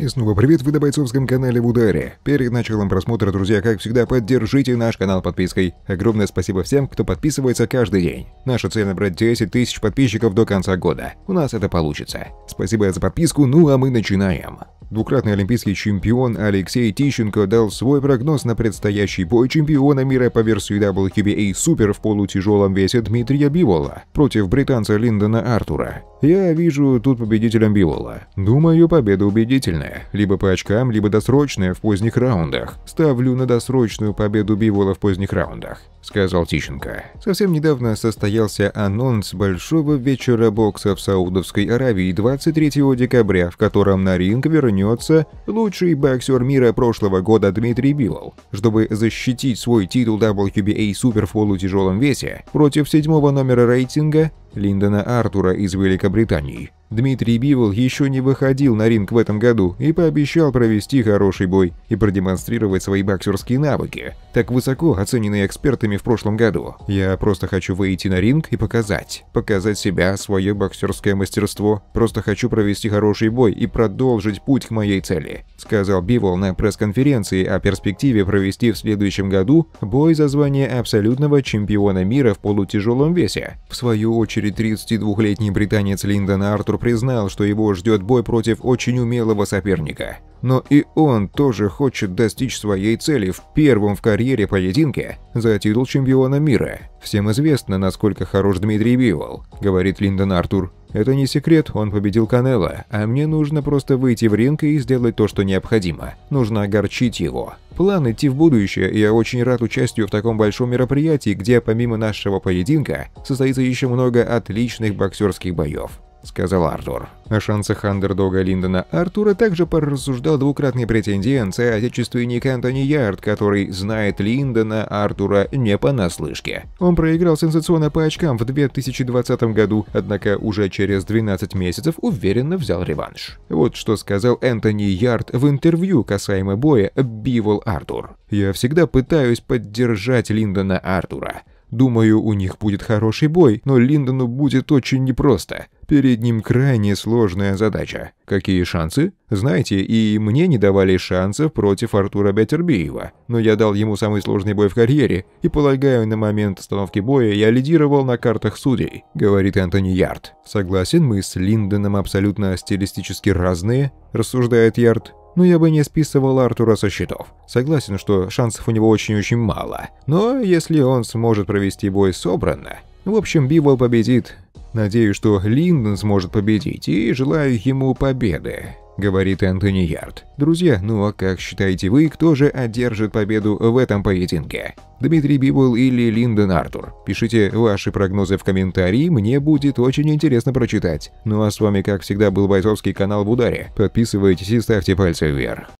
И снова привет вы на бойцовском канале в ударе. Перед началом просмотра, друзья, как всегда, поддержите наш канал подпиской. Огромное спасибо всем, кто подписывается каждый день. Наша цель набрать 10 тысяч подписчиков до конца года. У нас это получится. Спасибо за подписку, ну а мы начинаем. Двукратный олимпийский чемпион Алексей Тищенко дал свой прогноз на предстоящий бой чемпиона мира по версии WBA Супер в полутяжелом весе Дмитрия Бивола против британца Линдона Артура. Я вижу тут победителем Бивола. Думаю, победа убедительная. Либо по очкам, либо досрочная в поздних раундах. Ставлю на досрочную победу Бивола в поздних раундах, сказал Тищенко. Совсем недавно состоялся анонс большого вечера бокса в Саудовской Аравии 23 декабря, в котором на ринг вернется вернется лучший боксер мира прошлого года Дмитрий Билл, чтобы защитить свой титул WBA супер в полутяжелом весе против седьмого номера рейтинга Линдона Артура из Великобритании. Дмитрий Бивол еще не выходил на ринг в этом году и пообещал провести хороший бой и продемонстрировать свои боксерские навыки, так высоко оцененные экспертами в прошлом году. Я просто хочу выйти на ринг и показать. Показать себя, свое боксерское мастерство. Просто хочу провести хороший бой и продолжить путь к моей цели, сказал Бивол на пресс-конференции о перспективе провести в следующем году бой за звание абсолютного чемпиона мира в полутяжелом весе. В свою очередь 32-летний британец Линдон Артур признал, что его ждет бой против очень умелого соперника. Но и он тоже хочет достичь своей цели в первом в карьере поединке за титул чемпиона мира. «Всем известно, насколько хорош Дмитрий Бивол», — говорит Линдон Артур. «Это не секрет, он победил Канела, а мне нужно просто выйти в ринг и сделать то, что необходимо. Нужно огорчить его. План идти в будущее, и я очень рад участию в таком большом мероприятии, где помимо нашего поединка состоится еще много отличных боксерских боев. — сказал Артур. О шансах андердога Линдона Артура также порассуждал двукратный претендент, соотечественник Антони Ярд, который знает Линдона Артура не понаслышке. Он проиграл сенсационно по очкам в 2020 году, однако уже через 12 месяцев уверенно взял реванш. Вот что сказал Энтони Ярд в интервью касаемо боя «Бивол Артур». «Я всегда пытаюсь поддержать Линдона Артура. Думаю, у них будет хороший бой, но Линдону будет очень непросто. Перед ним крайне сложная задача. Какие шансы? Знаете, и мне не давали шансов против Артура Бетербиева. Но я дал ему самый сложный бой в карьере, и, полагаю, на момент остановки боя я лидировал на картах судей», — говорит Антони Ярд. «Согласен, мы с Линденом абсолютно стилистически разные», — рассуждает Ярд. Но я бы не списывал Артура со счетов. Согласен, что шансов у него очень-очень мало. Но если он сможет провести бой собранно... В общем, Бивол победит. Надеюсь, что Линдон сможет победить, и желаю ему победы», — говорит Энтони Ярд. Друзья, ну а как считаете вы, кто же одержит победу в этом поединке? Дмитрий Библ или Линдон Артур? Пишите ваши прогнозы в комментарии, мне будет очень интересно прочитать. Ну а с вами, как всегда, был Бойцовский канал в ударе. Подписывайтесь и ставьте пальцы вверх.